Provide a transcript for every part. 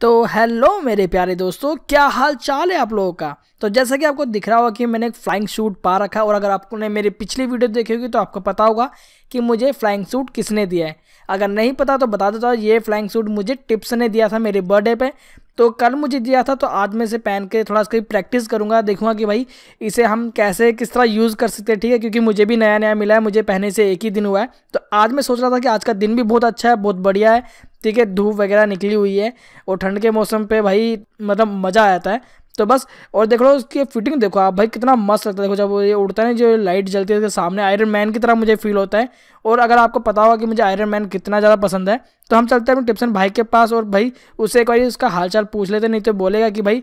तो हेलो मेरे प्यारे दोस्तों क्या हाल चाल है आप लोगों का तो जैसा कि आपको दिख रहा होगा कि मैंने एक फ्लाइंग सूट पा रखा है और अगर आपने मेरी पिछली वीडियो देखी होगी तो आपको पता होगा कि मुझे फ्लाइंग सूट किसने दिया है अगर नहीं पता तो बता देता हूँ ये फ्लाइंग सूट मुझे टिप्स ने दिया था मेरे बर्थडे पर तो कल मुझे दिया था तो आज मैं इसे पहन के थोड़ा इसकी प्रैक्टिस करूँगा देखूँगा कि भाई इसे हम कैसे किस तरह यूज़ कर सकते हैं ठीक है क्योंकि मुझे भी नया नया मिला है मुझे पहने से एक ही दिन हुआ है तो आज मैं सोच रहा था कि आज का दिन भी बहुत अच्छा है बहुत बढ़िया है ठीक है धूप वगैरह निकली हुई है और ठंड के मौसम पे भाई मतलब मज़ा आता है तो बस और देख लो उसकी फिटिंग देखो आप भाई कितना मस्त लगता है देखो जब ये उड़ता है जो लाइट जलती है उसके सामने आयरन मैन की तरह मुझे फील होता है और अगर आपको पता होगा कि मुझे आयरन मैन कितना ज़्यादा पसंद है तो हम चलते हैं टिप्सन भाई के पास और भाई उससे एक बार उसका चाल पूछ लेते नहीं तो बोलेगा कि भाई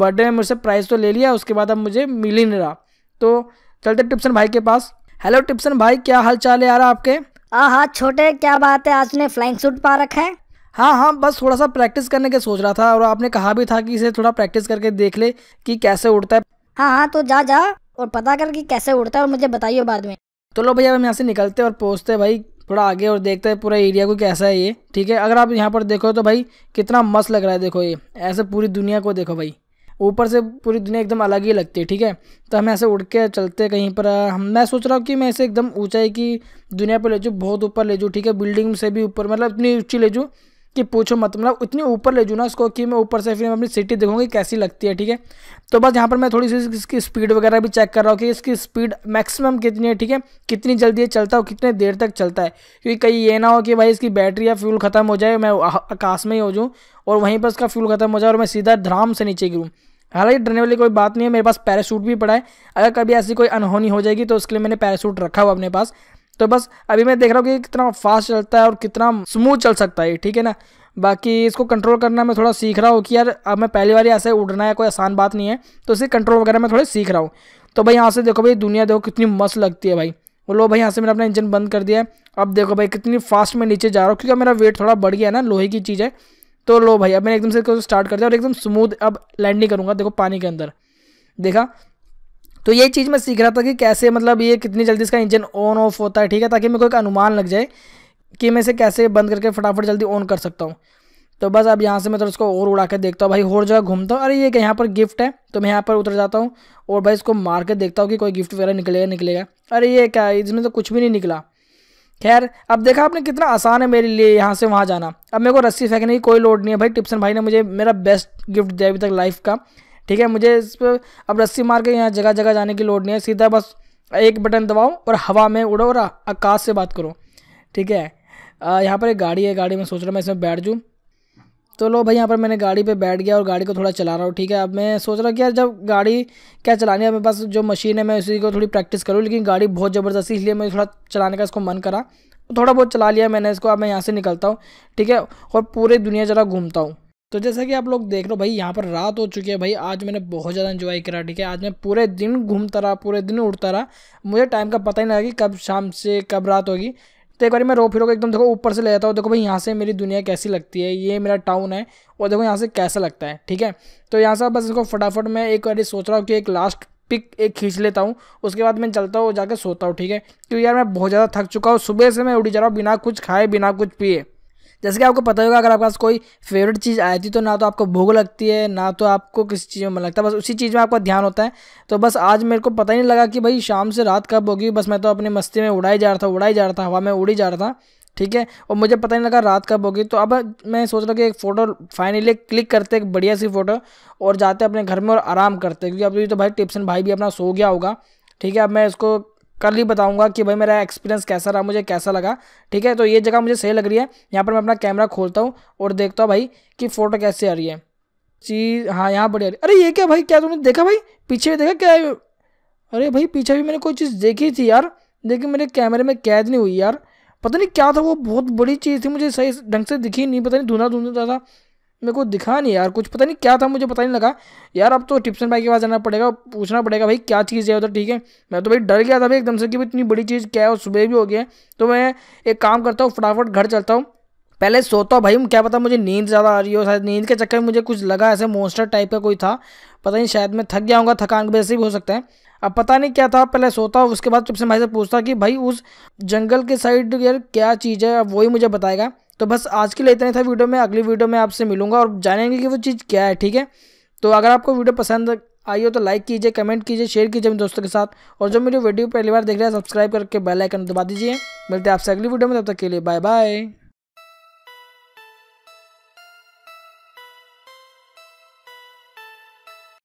बर्थडे में मुझसे प्राइज़ तो ले लिया उसके बाद अब मुझे मिल ही नहीं रहा तो चलते टिप्सन भाई के पास हेलो टिप्सन भाई क्या हाल चाल है यार आपके हाँ हाँ छोटे क्या बात है आज ने फ्लाइंग सूट पा रखा है हाँ हाँ बस थोड़ा सा प्रैक्टिस करने के सोच रहा था और आपने कहा भी था कि इसे थोड़ा प्रैक्टिस करके देख ले कि कैसे उड़ता है हाँ हाँ तो जा जा और पता कर कि कैसे उड़ता है और मुझे बताइए बाद में तो लो भैया हम यहाँ से निकलते हैं और पहुँचते भाई थोड़ा आगे और देखते हैं पूरा एरिया को कैसा है ये ठीक है अगर आप यहाँ पर देखो तो भाई कितना मस्त लग रहा है देखो ये ऐसे पूरी दुनिया को देखो भाई ऊपर से पूरी दुनिया एकदम अलग ही लगती है ठीक है तो हम ऐसे उड़ के चलते कहीं पर हम मैं सोच रहा हूँ कि मैं ऐसे एकदम ऊंचाई की दुनिया पर ले जाऊँ बहुत ऊपर ले जाऊँ ठीक है बिल्डिंग से भी ऊपर मतलब इतनी ऊँची ले जाऊँ कि पूछो मत मतलब इतनी ऊपर ले जू ना इसको कि मैं ऊपर से फिर मैं अपनी सिटी देखूंगी कैसी लगती है ठीक है तो बस यहाँ पर मैं थोड़ी सी इसकी स्पीड वगैरह भी चेक कर रहा हूँ कि इसकी स्पीड मैक्सिमम कितनी है ठीक है कितनी जल्दी ये चलता है कितने देर तक चलता है क्योंकि कहीं ये ना हो कि भाई इसकी बैटरी या फ्यूल ख़त्म हो जाए मैं आकाश में ही हो जाऊँ और वहीं पर इसका फ्यूल ख़त्म हो जाए और मैं सीधा धराम से नीचे गिरूँ हालांकि डरने वाली कोई बात नहीं है मेरे पास पैराशूट भी पड़ा है अगर कभी ऐसी कोई अनहोनी हो जाएगी तो उसके लिए मैंने पैराशूट रखा हुआ अपने पास तो बस अभी मैं देख रहा हूँ कि कितना फास्ट चलता है और कितना स्मूथ चल सकता है ठीक है ना बाकी इसको कंट्रोल करना मैं थोड़ा सीख रहा हूँ कि यार अब मैं पहली बार ऐसे उड़ना है कोई आसान बात नहीं है तो इसे कंट्रोल वगैरह मैं थोड़ा सीख रहा हूँ तो भाई यहाँ से देखो भाई दुनिया देखो कितनी मस्त लगती है भाई वो लो भाई यहाँ से मैंने अपना इंजन बंद कर दिया है अब देखो भाई कितनी फास्ट मैं नीचे जा रहा हूँ क्योंकि मेरा वेट थोड़ा बढ़ गया है ना लोहे की चीज़ है तो लो भाई अब मैंने एकदम से स्टार्ट कर दिया और एकदम स्मूथ अब लैंडिंग करूँगा देखो पानी के अंदर देखा तो ये चीज़ मैं सीख रहा था कि कैसे मतलब ये कितनी जल्दी इसका इंजन ऑन ऑफ होता है ठीक है ताकि मेरे को एक अनुमान लग जाए कि मैं इसे कैसे बंद करके फटाफट जल्दी ऑन कर सकता हूँ तो बस अब यहाँ से मैं तो उसको और उड़ा के देखता हूँ भाई और जगह घूमता हूँ अरे ये यहाँ पर गिफ्ट है तो मैं यहाँ पर उतर जाता हूँ और भाई इसको मार के देखता हूँ कि कोई गिफ्ट वगैरह निकलेगा निकलेगा अरे ये क्या इसमें तो कुछ भी नहीं निकला खैर अब देखा आपने कितना आसान है मेरे लिए यहाँ से वहाँ जाना अब मेरे को रस्सी फेंकने की कोई लोड नहीं है भाई टिप्सन भाई ने मुझे मेरा बेस्ट गिफ्ट दिया अभी तक लाइफ का ठीक है मुझे इस पर अब रस्सी मार के यहाँ जगह जगह जाने की लोड नहीं है सीधा बस एक बटन दबाओ और हवा में उड़ो और आकाश से बात करो ठीक है यहाँ पर एक गाड़ी है गाड़ी में सोच रहा हूँ मैं इसमें बैठ जाऊँ तो लो भाई यहाँ पर मैंने गाड़ी पे बैठ गया और गाड़ी को थोड़ा चला रहा हूँ ठीक है अब मैं सोच रहा हूँ कि यार जब गाड़ी क्या चलानी है मेरे पास जो मशीन है मैं उसी को थोड़ी प्रैक्टिस करूँ लेकिन गाड़ी बहुत ज़बरदस्ती इसलिए मैं थोड़ा चलाने का इसको मन करा थोड़ा बहुत चला लिया मैंने इसको अब मैं यहाँ से निकलता हूँ ठीक है और पूरी दुनिया ज़रा घूमता हूँ तो जैसा कि आप लोग देख रहे हो भाई यहाँ पर रात हो चुकी है भाई आज मैंने बहुत ज़्यादा इन्जॉय करा ठीक है आज मैं पूरे दिन घूमता रहा पूरे दिन उड़ता रहा मुझे टाइम का पता ही नहीं लगा कि कब शाम से कब रात होगी तो एक बार मैं रो फिर एकदम देखो ऊपर से ले जाता हूँ देखो भाई यहाँ से मेरी दुनिया कैसी लगती है ये मेरा टाउन है और देखो यहाँ से कैसा लगता है ठीक है तो यहाँ से बस इसको फटाफट मैं एक बार सोच रहा हूँ कि एक लास्ट पिक एक खींच लेता हूँ उसके बाद मैं चलता हूँ जाकर सोता हूँ ठीक है क्योंकि यार मैं बहुत ज़्यादा थक चुका हूँ सुबह से मैं उठी जा रहा हूँ बिना कुछ खाए बिना कुछ पिए जैसे कि आपको पता होगा अगर आपके पास कोई फेवरेट चीज़ आई थी तो ना तो आपको भूख लगती है ना तो आपको किसी चीज़ में मन लगता है बस उसी चीज़ में आपका ध्यान होता है तो बस आज मेरे को पता ही नहीं लगा कि भाई शाम से रात कब होगी बस मैं तो अपनी मस्ती में उड़ाई जा रहा था उड़ाई जा रहा था हवा में उड़ी जा रहा था ठीक है और मुझे पता नहीं लगा रात कब होगी तो अब मैं सोच रहा कि एक फ़ोटो फाइनली क्लिक करते एक बढ़िया सी फ़ोटो और जाते अपने घर में और आराम करते क्योंकि अब तो, तो भाई टिप्सन भाई भी अपना सो गया होगा ठीक है अब मैं इसको कल ही बताऊंगा कि भाई मेरा एक्सपीरियंस कैसा रहा मुझे कैसा लगा ठीक है तो ये जगह मुझे सही लग रही है यहाँ पर मैं अपना कैमरा खोलता हूँ और देखता हूँ भाई कि फ़ोटो कैसे आ रही है चीज़ हाँ यहाँ बढ़िया अरे ये क्या भाई क्या तुमने देखा भाई पीछे भी देखा क्या अरे भाई पीछे भी मैंने कोई चीज़ देखी थी यार लेकिन मेरे कैमरे में कैद नहीं हुई यार पता नहीं क्या था वो बहुत बड़ी चीज़ थी मुझे सही ढंग से दिखी नहीं पता नहीं धुना धुना था मेरे को दिखा नहीं यार कुछ पता नहीं क्या था मुझे पता नहीं लगा यार अब तो टिप्सन भाई के पास जाना पड़ेगा पूछना पड़ेगा भाई क्या चीज़ है उधर ठीक है मैं तो भाई डर गया था भाई एकदम से कि भाई इतनी बड़ी चीज़ क्या है और सुबह भी हो गया है तो मैं एक काम करता हूँ फटाफट घर चलता हूँ पहले सोता हूँ भाई क्या पता मुझे नींद ज़्यादा आ रही हो शायद नींद के चक्कर में मुझे कुछ लगा ऐसे मोस्टर टाइप का कोई था पता नहीं शायद मैं थक गया हूँ थकान वैसे भी हो सकता है अब पता नहीं क्या था पहले सोता उसके बाद जब से भाई से पूछता कि भाई उस जंगल के साइड यार क्या चीज़ है अब वही मुझे बताएगा तो बस आज के लिए इतना ही था वीडियो में अगली वीडियो में आपसे मिलूंगा और जानेंगे कि वो चीज़ क्या है ठीक है तो अगर आपको वीडियो पसंद आई हो तो लाइक कीजिए कमेंट कीजिए शेयर कीजिए अपने दोस्तों के साथ और जो मेरी वीडियो पहली बार देख रहे हैं सब्सक्राइब करके बेल आइकन दबा दीजिए मिलते हैं आपसे अगली वीडियो में तब तक के लिए बाय बाय